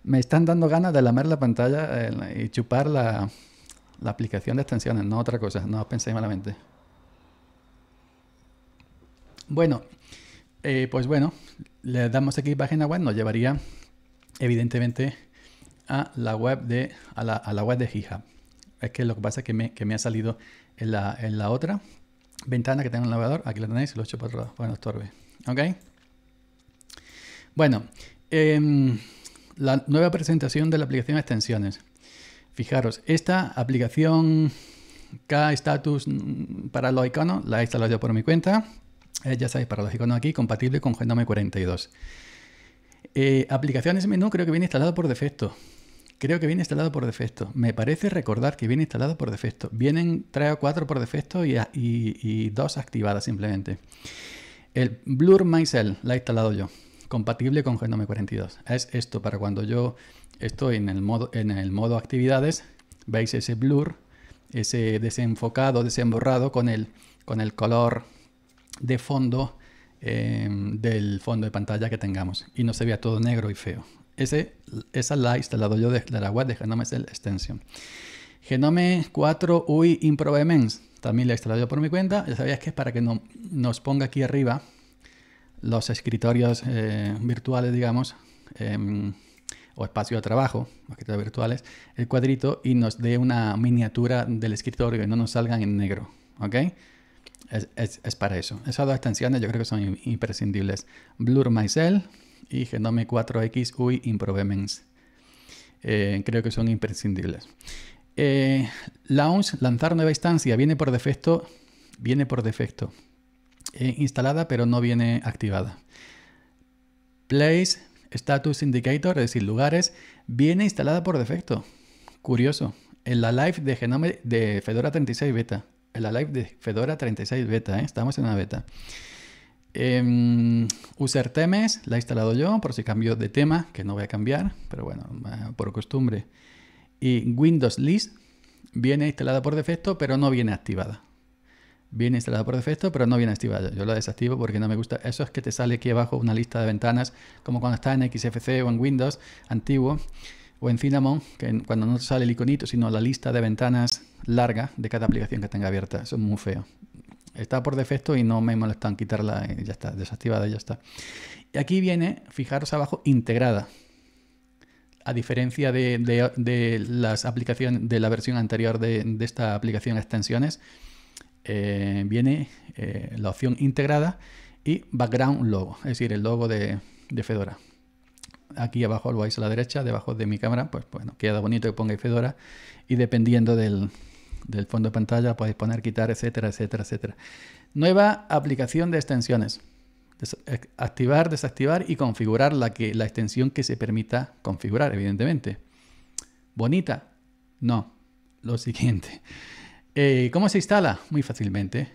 Me están dando ganas de lamer la pantalla eh, y chupar la, aplicación de extensiones, no otra cosa, no penséis malamente. Bueno, eh, pues bueno, le damos aquí página web, nos llevaría evidentemente a la web de, a la, web de GitHub. Es que lo que pasa es que me, ha salido en la, en la otra, ventana que tenga un lavador, aquí la tenéis, lo echo para para no ¿Ok? Bueno, em, la nueva presentación de la aplicación extensiones. Fijaros, esta aplicación K-Status mm, para los iconos la he instalado yo por mi cuenta. Eh, ya sabéis, para los iconos aquí, compatible con Genome 42. Eh, aplicaciones menú creo que viene instalado por defecto. Creo que viene instalado por defecto. Me parece recordar que viene instalado por defecto. Vienen 3 o 4 por defecto y, dos activadas simplemente. El Blur Myself la he instalado yo, compatible con Genome 42. Es esto para cuando yo estoy en el modo, en el modo actividades, veis ese blur, ese desenfocado, desemborrado con el, con el color de fondo eh, del fondo de pantalla que tengamos y no se vea todo negro y feo. Ese, esa la instalado yo de la web de Genome Cell Extension. Genome 4 UI Improvements. También la he instalado yo por mi cuenta. Ya sabías que es para que no, nos ponga aquí arriba los escritorios eh, virtuales, digamos, em, o espacio de trabajo, escritorios virtuales, el cuadrito y nos dé una miniatura del escritorio y no nos salgan en negro. ¿Ok? Es, para eso. Esas dos extensiones yo creo que son imprescindibles. Blur My Cell y Genome 4X UI Improvements. creo que son imprescindibles. Eh, launch, lanzar nueva instancia, viene por defecto, viene por defecto. Eh, instalada pero no viene activada. Place, status indicator, es decir, lugares, viene instalada por defecto. Curioso. En la live de de Fedora 36 beta. En la live de Fedora 36 beta, ¿eh? estamos en una beta. Eh, la he instalado yo por si cambio de tema, que no voy a cambiar, pero bueno, eh, por costumbre. Y Windows List viene instalada por defecto, pero no viene activada. Viene instalada por defecto, pero no viene activada. Yo la desactivo porque no me gusta. Eso es que te sale aquí abajo una lista de ventanas, como cuando está en XFC o en Windows antiguo o en Cinnamon, que cuando no sale el iconito, sino la lista de ventanas larga de cada aplicación que tenga abierta. Eso es muy feo. Está por defecto y no me molestan quitarla, ya está, desactivada, ya está. Y aquí viene, fijaros abajo, integrada. A diferencia de, las aplicaciones, de la versión anterior de, esta aplicación extensiones, eh, viene eh, la opción integrada y background logo, es decir, el logo de, de, Fedora. Aquí abajo lo vais a la derecha, debajo de mi cámara, pues bueno, queda bonito que ponga Fedora y dependiendo del, del fondo de pantalla, podéis poner, quitar, etcétera, etcétera, etcétera. Nueva aplicación de extensiones. Eh, activar, desactivar y configurar la, que, la extensión que se permita configurar, evidentemente. Bonita. No. Lo siguiente. Eh, ¿Cómo se instala? Muy fácilmente.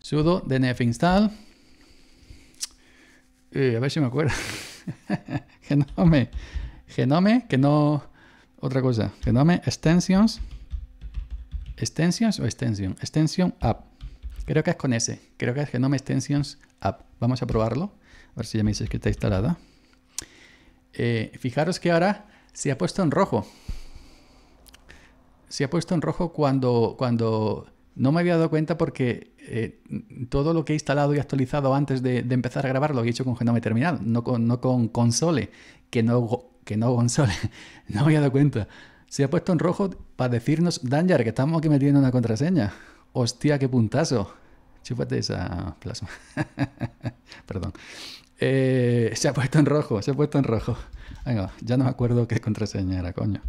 Sudo dnf install. Eh, a ver si me acuerdo. (laughs) genome. Genome, que no. Otra cosa. Genome extensions extensions o extension, extension app. Creo que es con ese, creo que es Genome Extensions App. Vamos a probarlo, a ver si ya me dice que está instalada. Eh, fijaros que ahora se ha puesto en rojo. Se ha puesto en rojo cuando, cuando no me había dado cuenta porque eh, todo lo que he instalado y actualizado antes de, empezar a grabar lo he hecho con Genome Terminal, no con, no con Console, que no, que no Console. (laughs) no me había dado cuenta se ha puesto en rojo para decirnos, Danger, que estamos aquí metiendo una contraseña. Hostia, qué puntazo. Chúpate esa plasma. (laughs) Perdón. Eh, se ha puesto en rojo, se ha puesto en rojo. Venga, ya no me acuerdo qué contraseña era, coño.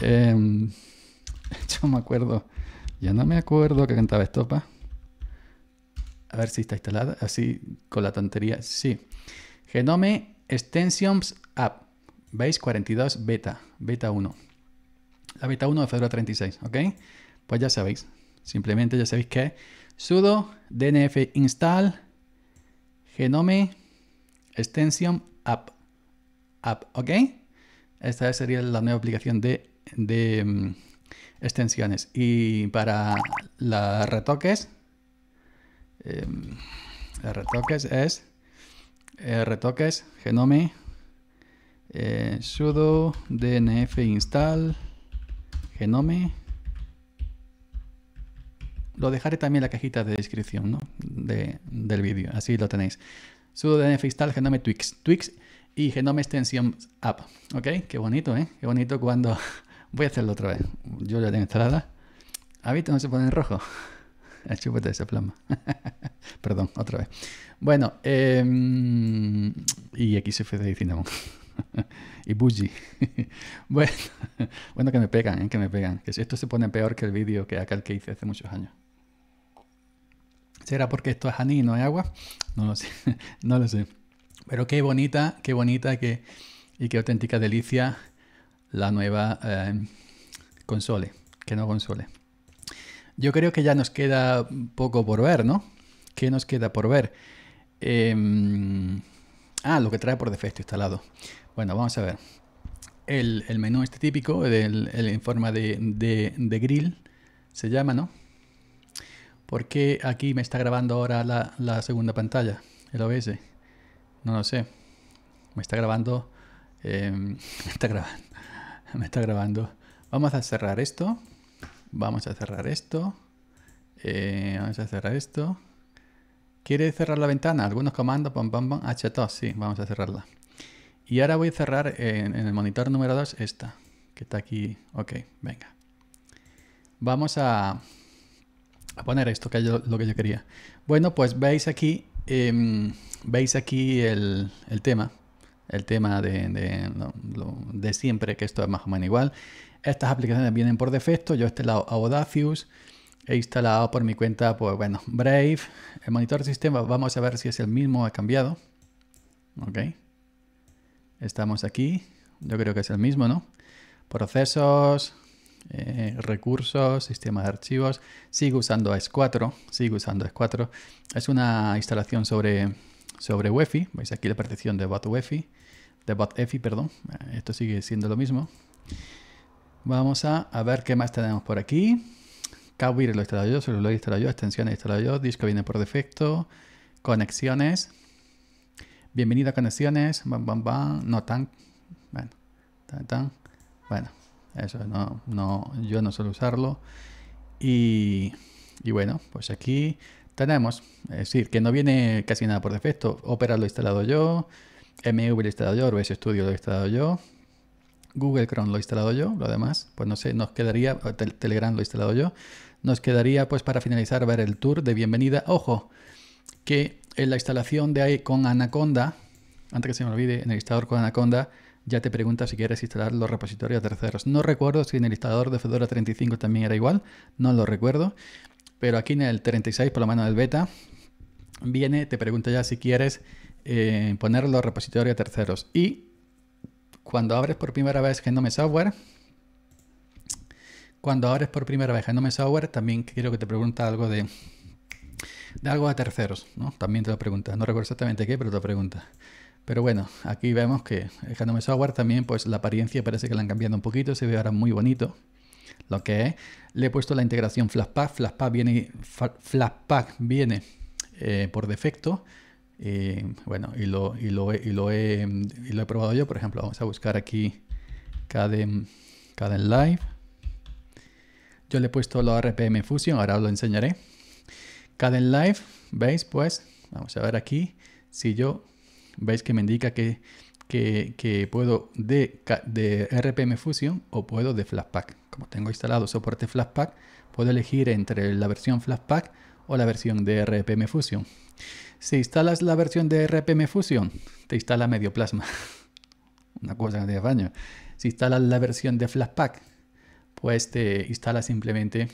Eh, em, (laughs) yo me acuerdo. Ya no me acuerdo que cantaba Estopa. A ver si está instalada. Así con la tontería. Sí. Genome Extensions App. ¿Veis? 42 beta. Beta 1. La beta 1 de febrero 36, ¿ok? Pues ya sabéis. Simplemente ya sabéis que sudo dnf install genome extension app. App, ¿ok? Esta sería la nueva aplicación de, de mm, extensiones. Y para las retoques, em, las retoques es eh, retoques genome eh, sudo dnf install Genome. Lo dejaré también en la cajita de descripción ¿no? de, del vídeo, así lo tenéis. Sudo de install Genome Twix. Twix y Genome extensions App. ¿Ok? Qué bonito, ¿eh? Qué bonito cuando... (laughs) Voy a hacerlo otra vez. Yo ya tengo instalada. ¿Habito no se pone en rojo? de (laughs) esa plama. (laughs) Perdón, otra vez. Bueno, eh, y de Cinnamon. (laughs) y (laughs) Buji. (laughs) bueno, que me pegan, ¿eh? que me pegan. Que esto se pone peor que el vídeo que acá el que hice hace muchos años. ¿Será porque esto es aní y no hay agua? No lo sé, no lo sé. Pero qué bonita, qué bonita y qué auténtica delicia la nueva eh, console, que no console. Yo creo que ya nos queda poco por ver, ¿no? ¿Qué nos queda por ver? Em, ah, lo que trae por defecto instalado. Bueno, vamos a ver. El, menú este típico, en forma de, grill, se llama, ¿no? ¿Por qué aquí me está grabando ahora la, segunda pantalla, el OBS. No lo sé. Me está grabando. Em, (laughs) me está grabando. (laughs) Me está grabando. Vamos a cerrar esto. Vamos a cerrar esto. Eh, vamos a cerrar esto. ¿Quiere cerrar la ventana? Algunos comandos, pom pom pom, h2, sí, vamos a cerrarla. Y ahora voy a cerrar en, el monitor número 2 esta, que está aquí. Ok, venga. Vamos a, poner esto, que es lo que yo quería. Bueno, pues veis aquí, em, veis aquí el, tema. El tema de, siempre, que esto es más o menos igual. Estas aplicaciones vienen por defecto. Yo he instalado Audacious. He instalado por mi cuenta, pues bueno, Brave. El monitor de sistema, vamos a ver si es el mismo ha cambiado. Ok estamos aquí, yo creo que es el mismo, ¿no? Procesos, eh, recursos, sistema de archivos. Sigo usando S4, sigo usando S4. Es una instalación sobre, sobre UEFI. Veis aquí la partición de bot UEFI, de bot EFI, perdón. Eh, esto sigue siendo lo mismo. Vamos a, ver qué más tenemos por aquí. cabir lo he instalado yo, celular lo he instalado yo, extensiones he instalado yo, disco viene por defecto, conexiones, Bienvenida a conexiones, bam, bam, no tan, bueno, tan, tan, bueno, eso no, no, yo no suelo usarlo. Y, y bueno, pues aquí tenemos, es decir, que no viene casi nada por defecto. Opera lo he instalado yo, MV lo he instalado yo, OBS Studio lo he instalado yo, Google Chrome lo he instalado yo, lo demás, pues no sé, nos quedaría, Telegram lo he instalado yo, nos quedaría pues para finalizar ver el tour de bienvenida. Ojo, que en la instalación de ahí con Anaconda, antes que se me olvide, en el instalador con Anaconda, ya te pregunta si quieres instalar los repositorios terceros. No recuerdo si en el instalador de Fedora 35 también era igual, no lo recuerdo, pero aquí en el 36, por la mano del beta, viene, te pregunta ya si quieres eh, poner los repositorios terceros. Y cuando abres por primera vez Genome Software, cuando abres por primera vez Genome Software, también quiero que te pregunta algo de de algo a terceros, ¿no? También te lo pregunta. No recuerdo exactamente qué, pero te lo pregunta. Pero bueno, aquí vemos que el Software también, pues la apariencia parece que la han cambiado un poquito, se ve ahora muy bonito. Lo que es, le he puesto la integración Flashpack. Flashpack viene, Flashpack viene eh, por defecto. Y, bueno, y lo, y lo, lo, he, probado yo. Por ejemplo, vamos a buscar aquí CadenLive. Live. Yo le he puesto los RPM Fusion, ahora os lo enseñaré. Caden Live, ¿veis? Pues vamos a ver aquí si yo, veis que me indica que, que, puedo de, de, RPM Fusion o puedo de Flashpack. Como tengo instalado soporte Flashpack, puedo elegir entre la versión Flashpack o la versión de RPM Fusion. Si instalas la versión de RPM Fusion, te instala medio plasma. (laughs) Una cosa de baño. Si instalas la versión de Flashpack, pues te instala simplemente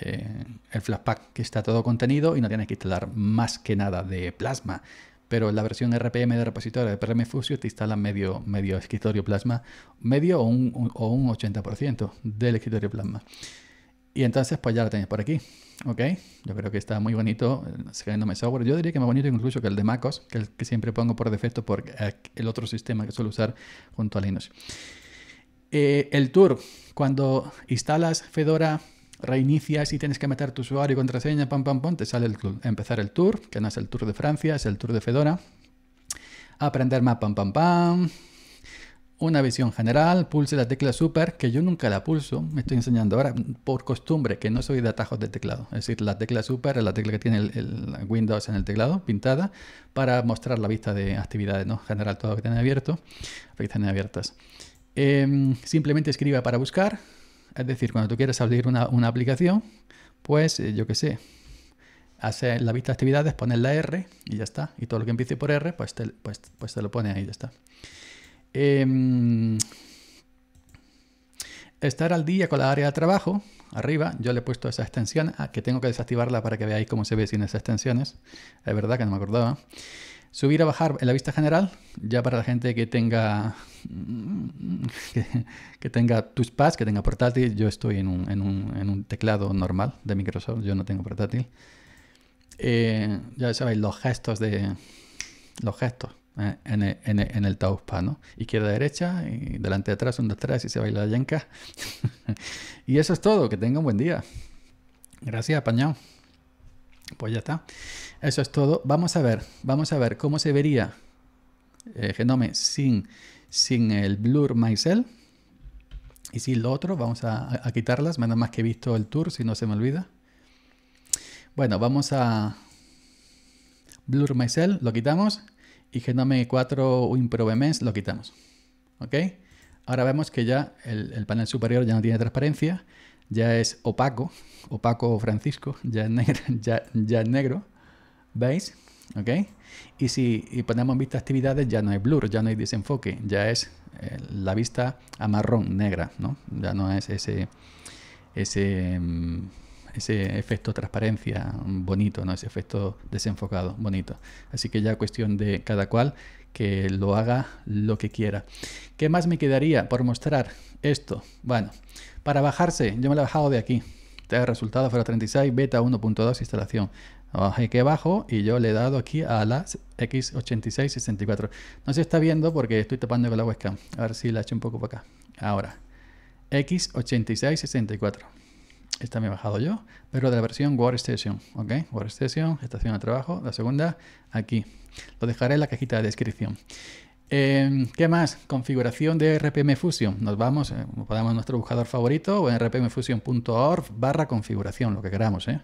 eh, el el Flashpack que está todo contenido y no tienes que instalar más que nada de Plasma. Pero en la versión RPM de repositorio de PRM Fusio te instala medio, medio escritorio Plasma, medio o un, 80% del escritorio Plasma. Y entonces pues ya lo tenéis por aquí, ¿ok? Yo creo que está muy bonito eh, mi software. Yo diría que más bonito incluso que el de MacOS, que el que siempre pongo por defecto por eh, el otro sistema que suelo usar junto a Linux. el tour, cuando instalas Fedora Reinicia y tienes que meter tu usuario y contraseña, pam, pam, pam, te sale el, empezar el tour, que no es el tour de Francia, es el tour de Fedora. Aprender más, pam, pam, pam. Una visión general, pulse la tecla super, que yo nunca la pulso, me estoy enseñando ahora por costumbre, que no soy de atajos de teclado. Es decir, la tecla super es la tecla que tiene el, Windows en el teclado, pintada, para mostrar la vista de actividades, ¿no? General, todo lo que tiene abierto, lo que tiene abiertas. Em, simplemente escriba para buscar, es decir, cuando tú quieres abrir una, aplicación, pues eh, yo qué sé, hacer la vista de actividades, poner la R y ya está. Y todo lo que empiece por R, pues te, pues, pues lo pone ahí, ya está. Em, estar al día con la área de trabajo, arriba, yo le he puesto esa extensión, a ah, que tengo que desactivarla para que veáis cómo se ve sin esas extensiones. Es verdad que no me acordaba subir a bajar en la vista general, ya para la gente que tenga que, que tenga touchpad, que tenga portátil, yo estoy en un, en un, en un teclado normal de Microsoft, yo no tengo portátil. Eh, ya sabéis, los gestos de los gestos eh, en, el, en, el, ¿no? Izquierda, derecha, y delante, atrás, un, dos, tres, y se baila la yenka. (laughs) y eso es todo, que tenga un buen día. Gracias, pañao. Pues ya está. Eso es todo. Vamos a ver, vamos a ver cómo se vería el eh, Genome sin, sin el Blur Myself. Y sin lo otro, vamos a, a quitarlas. Menos más que he visto el tour, si no se me olvida. Bueno, vamos a Blur Myself, lo quitamos. Y Genome 4 Improvements, lo quitamos. ¿Ok? Ahora vemos que ya el, el panel superior ya no tiene transparencia ya es opaco, opaco Francisco, ya es, negro, (laughs) ya, ya es negro, ¿veis? ¿Ok? Y si y ponemos vista actividades, ya no hay blur, ya no hay desenfoque, ya es eh, la vista a marrón, negra, ¿no? Ya no es ese, ese, mm, ese efecto transparencia bonito, ¿no? Ese efecto desenfocado bonito. Así que ya cuestión de cada cual que lo haga lo que quiera. ¿Qué más me quedaría por mostrar esto? Bueno, para bajarse, yo me la he bajado de aquí. El resultado fuera 36, beta 1.2, instalación. Bajé que abajo y yo le he dado aquí a la X8664. No se está viendo porque estoy tapando con la webcam. A ver si la echo un poco para acá. Ahora, X8664. Esta me he bajado yo, pero de la versión Workstation. ¿Ok? Workstation, estación de trabajo. La segunda, aquí. Lo dejaré en la cajita de descripción. Em, ¿Qué más? Configuración de RPM Fusion. Nos vamos, eh, ponemos nuestro buscador favorito o rpmfusion.org barra configuración, lo que queramos. Eh.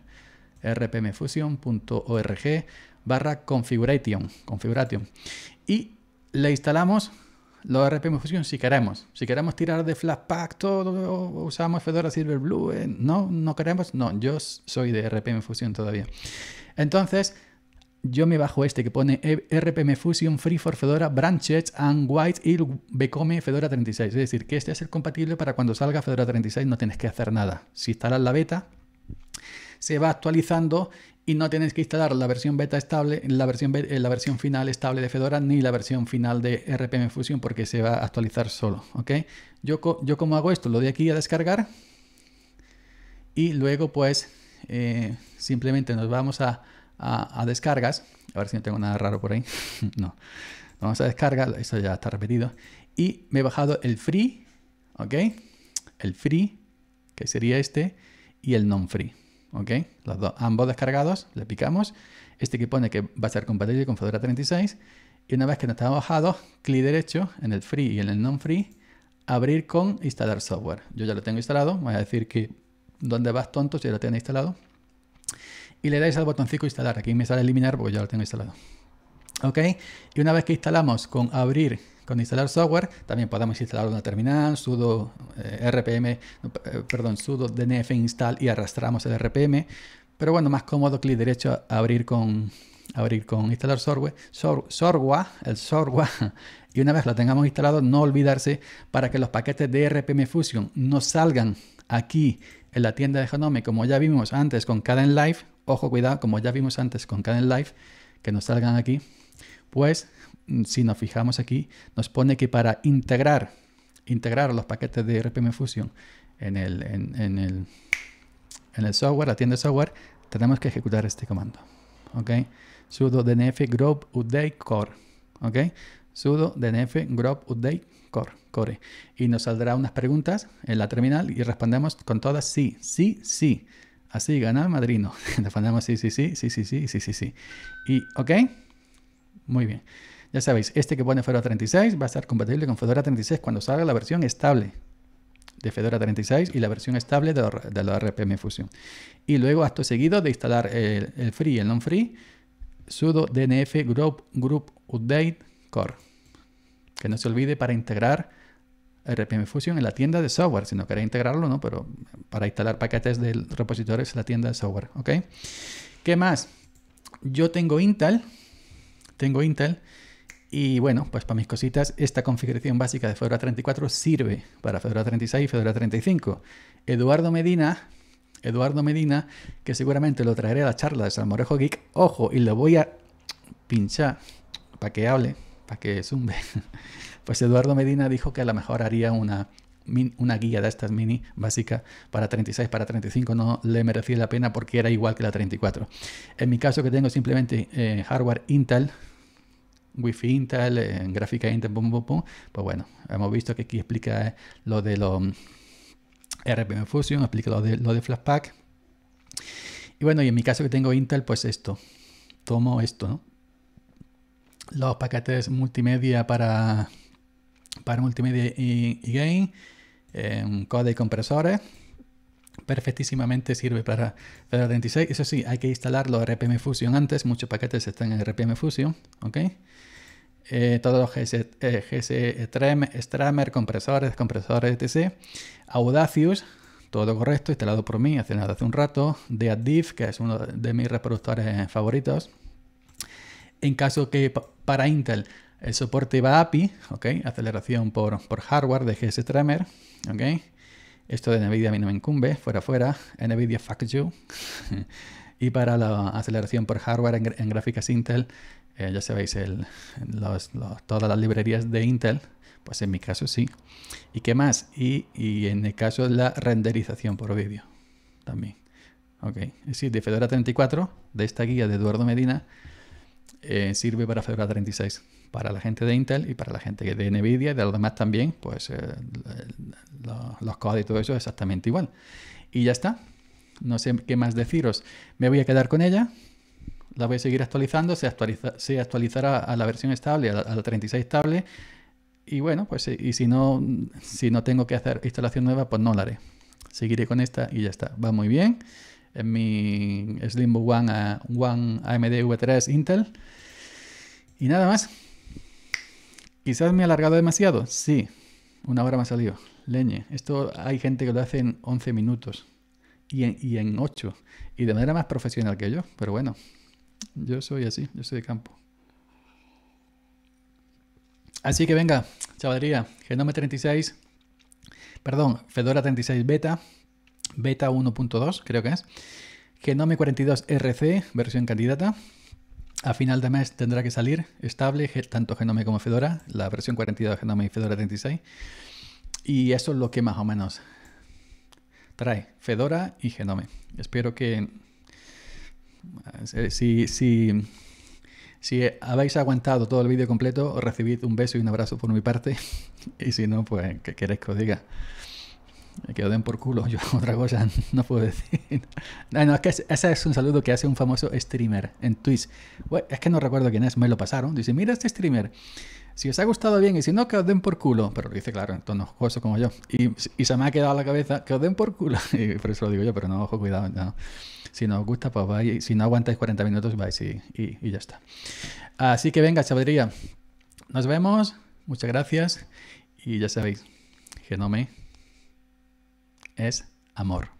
rpmfusion.org barra configuration, configuration. Y le instalamos los RPM Fusion si queremos. Si queremos tirar de flashpack todo, usamos Fedora Silverblue, eh, no, no queremos, no, yo soy de RPM Fusion todavía. Entonces, yo me bajo este que pone e-, RPM Fusion Free for Fedora Branches and White y Become Fedora 36. Es decir, que este es el compatible para cuando salga Fedora 36 no tienes que hacer nada. Si instalas la beta, se va actualizando y no tienes que instalar la versión beta estable, la versión, eh, la versión final estable de Fedora ni la versión final de RPM Fusion porque se va a actualizar solo. ¿ok? Yo, yo como hago esto, lo doy aquí a descargar y luego pues eh, simplemente nos vamos a a, descargas. A ver si no tengo nada raro por ahí. (laughs) no. Vamos a descargar eso ya está repetido. Y me he bajado el free, ¿ok? El free, que sería este, y el non-free, ¿ok? Los dos, ambos descargados, le picamos. Este que pone que va a ser compatible con Fedora 36. Y una vez que nos está bajado, clic derecho en el free y en el non-free, abrir con instalar software. Yo ya lo tengo instalado, voy a decir que dónde vas tonto si ya lo tienes instalado y le dais al botoncito instalar. Aquí me sale eliminar porque ya lo tengo instalado. ¿Ok? Y una vez que instalamos con abrir, con instalar software, también podemos instalar una terminal, sudo eh, rpm, eh, perdón, sudo dnf install y arrastramos el rpm. Pero bueno, más cómodo clic derecho a abrir con, abrir con instalar software, software, el software, (laughs) y una vez lo tengamos instalado, no olvidarse para que los paquetes de RPM Fusion no salgan aquí en la tienda de Genome, como ya vimos antes con Cadence Live, ojo, cuidado, como ya vimos antes con Canon Live, que nos salgan aquí, pues mm, si nos fijamos aquí, nos pone que para integrar, integrar los paquetes de RPM Fusion en el, en, el, software, la tienda de software, tenemos que ejecutar este comando. ¿Ok? sudo dnf group update core. ¿Ok? sudo dnf group update core, core. Y nos saldrá unas preguntas en la terminal y respondemos con todas sí, sí, sí. Así, ganar madrino. Le (laughs) ponemos sí, sí, sí, sí, sí, sí, sí, sí, sí. Y, ¿ok? Muy bien. Ya sabéis, este que pone Fedora 36 va a estar compatible con Fedora 36 cuando salga la versión estable de Fedora 36 y la versión estable de, la RPM Fusion. Y luego, acto seguido de instalar el, free y el non-free, sudo dnf group, group update core. Que no se olvide para integrar RPM Fusion en la tienda de software, si no queréis integrarlo, ¿no? Pero para instalar paquetes del repositorio es la tienda de software, ¿ok? ¿Qué más? Yo tengo Intel, tengo Intel, y bueno, pues para mis cositas, esta configuración básica de Fedora 34 sirve para Fedora 36 y Fedora 35. Eduardo Medina, Eduardo Medina, que seguramente lo traeré a la charla de Salmorejo Geek, ojo, y lo voy a pinchar para que hable, para que zumbe. (laughs) Pues Eduardo Medina dijo que a lo mejor haría una, una guía de estas mini básica para 36, para 35 no le merecía la pena porque era igual que la 34. En mi caso que tengo simplemente eh, hardware Intel, Wi-Fi Intel, eh, gráfica Intel, pum, pum, pum, pues bueno, hemos visto que aquí explica eh, lo de los mm, RPM Fusion, explica lo de, lo de Flashpack. Y bueno, y en mi caso que tengo Intel, pues esto, tomo esto, ¿no? Los paquetes multimedia para para multimedia y, game, eh, code y compresores. Perfectísimamente sirve para Fedora Eso sí, hay que instalarlo RPM Fusion antes. Muchos paquetes están en RPM Fusion. ¿ok? Eh, todos los gs eh, e, compresores, compresores, etc. Audacious, todo correcto, instalado por mí hace, hace un rato. Deaddiff, que es uno de mis reproductores favoritos. En caso que para Intel el soporte va API, Aceleración por, hardware de GS ¿ok? Esto de NVIDIA a mí no me incumbe, fuera, fuera. NVIDIA, fuck you. (laughs) y para la aceleración por hardware en, gráficas Intel, eh, ya sabéis, todas las librerías de Intel, pues en mi caso sí. ¿Y qué más? Y, en el caso de la renderización por vídeo también. Ok, es de Fedora 34, de esta guía de Eduardo Medina, eh, sirve para Fedora 36, para la gente de Intel y para la gente de NVIDIA y de los demás también, pues eh, los, los y todo eso es exactamente igual. Y ya está, no sé qué más deciros. Me voy a quedar con ella, la voy a seguir actualizando, se, actualiza, se actualizará a la versión estable, a la, a la 36 estable. Y bueno, pues eh, y si no, si no tengo que hacer instalación nueva, pues no la haré. Seguiré con esta y ya está. Va muy bien en mi Slimbo One, eh, One AMD V3 Intel. Y nada más. Quizás me he alargado demasiado. Sí, una hora me ha salido. Leñe. Esto hay gente que lo hace en 11 minutos y en, y en 8. Y de manera más profesional que yo. Pero bueno, yo soy así, yo soy de campo. Así que venga, chavalería, Genome 36, perdón, Fedora 36 Beta, beta 1.2, creo que es. Genome 42 RC, versión candidata. A final de mes tendrá que salir estable, tanto Genome como Fedora, la versión 42 de Genome y Fedora 36. Y eso es lo que más o menos trae Fedora y Genome. Espero que eh, si, si, si habéis aguantado todo el vídeo completo, recibid un beso y un abrazo por mi parte. (laughs) Y si no, pues que queréis que os diga. Que os den por culo, (laughs) yo otra cosa no puedo decir. No, no, es que ese es un saludo que hace un famoso streamer en Twitch. es que no recuerdo quién es, me lo pasaron. Dice, mira este streamer, si os ha gustado bien y si no, que os den por culo. Pero dice claro, en tono joso como yo. Y, se me ha quedado la cabeza, que os den por culo. (laughs) Y por eso lo digo yo, pero no, ojo, cuidado. Si no os gusta, pues vais. Si no aguantáis 40 minutos, vais y, ya está. Así que venga, chavalería. Nos vemos. Muchas gracias. Y ya sabéis, que no me es amor.